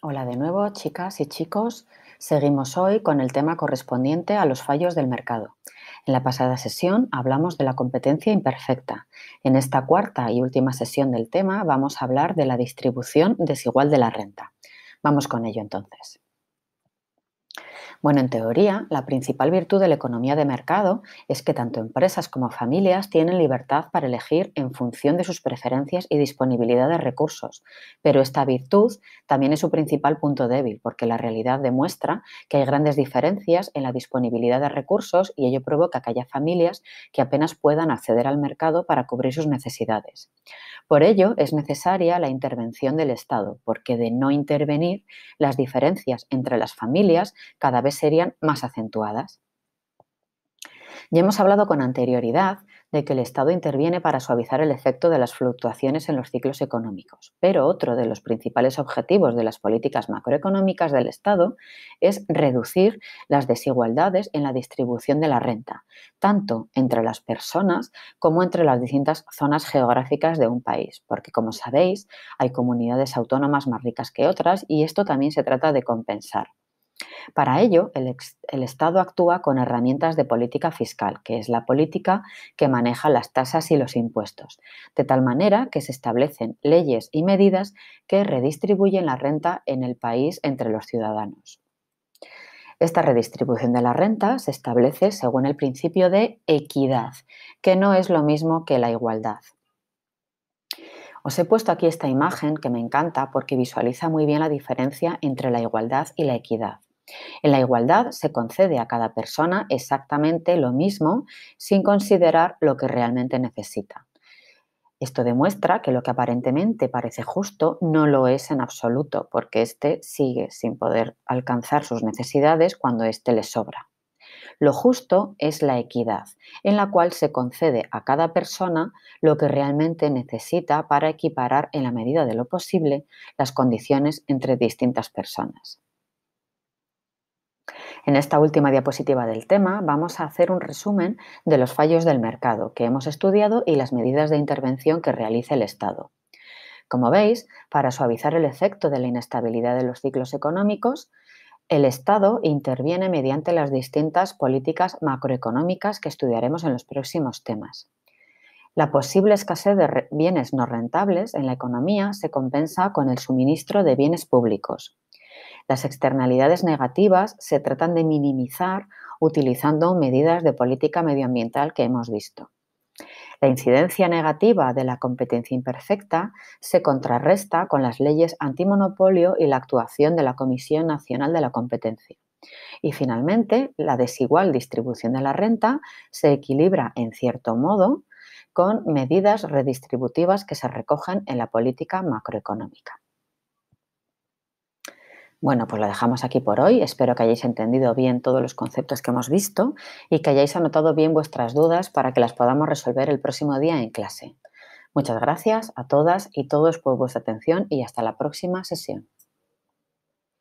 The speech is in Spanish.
Hola de nuevo, chicas y chicos. Seguimos hoy con el tema correspondiente a los fallos del mercado. En la pasada sesión hablamos de la competencia imperfecta. En esta cuarta y última sesión del tema vamos a hablar de la distribución desigual de la renta. Vamos con ello entonces. Bueno, en teoría, la principal virtud de la economía de mercado es que tanto empresas como familias tienen libertad para elegir en función de sus preferencias y disponibilidad de recursos, pero esta virtud también es su principal punto débil, porque la realidad demuestra que hay grandes diferencias en la disponibilidad de recursos y ello provoca que haya familias que apenas puedan acceder al mercado para cubrir sus necesidades. Por ello, es necesaria la intervención del Estado, porque de no intervenir, las diferencias entre las familias cada vez serían más acentuadas. Ya hemos hablado con anterioridad de que el Estado interviene para suavizar el efecto de las fluctuaciones en los ciclos económicos, pero otro de los principales objetivos de las políticas macroeconómicas del Estado es reducir las desigualdades en la distribución de la renta, tanto entre las personas como entre las distintas zonas geográficas de un país, porque como sabéis, hay comunidades autónomas más ricas que otras y esto también se trata de compensar. Para ello, el, Estado actúa con herramientas de política fiscal, que es la política que maneja las tasas y los impuestos, de tal manera que se establecen leyes y medidas que redistribuyen la renta en el país entre los ciudadanos. Esta redistribución de la renta se establece según el principio de equidad, que no es lo mismo que la igualdad. Os he puesto aquí esta imagen que me encanta porque visualiza muy bien la diferencia entre la igualdad y la equidad. En la igualdad se concede a cada persona exactamente lo mismo sin considerar lo que realmente necesita. Esto demuestra que lo que aparentemente parece justo no lo es en absoluto, porque éste sigue sin poder alcanzar sus necesidades cuando éste le sobra. Lo justo es la equidad, en la cual se concede a cada persona lo que realmente necesita para equiparar en la medida de lo posible las condiciones entre distintas personas. En esta última diapositiva del tema vamos a hacer un resumen de los fallos del mercado que hemos estudiado y las medidas de intervención que realiza el Estado. Como veis, para suavizar el efecto de la inestabilidad de los ciclos económicos, el Estado interviene mediante las distintas políticas macroeconómicas que estudiaremos en los próximos temas. La posible escasez de bienes no rentables en la economía se compensa con el suministro de bienes públicos. Las externalidades negativas se tratan de minimizar utilizando medidas de política medioambiental que hemos visto. La incidencia negativa de la competencia imperfecta se contrarresta con las leyes antimonopolio y la actuación de la Comisión Nacional de la Competencia. Y finalmente, la desigual distribución de la renta se equilibra en cierto modo con medidas redistributivas que se recogen en la política macroeconómica. Bueno, pues lo dejamos aquí por hoy. Espero que hayáis entendido bien todos los conceptos que hemos visto y que hayáis anotado bien vuestras dudas para que las podamos resolver el próximo día en clase. Muchas gracias a todas y todos por vuestra atención y hasta la próxima sesión.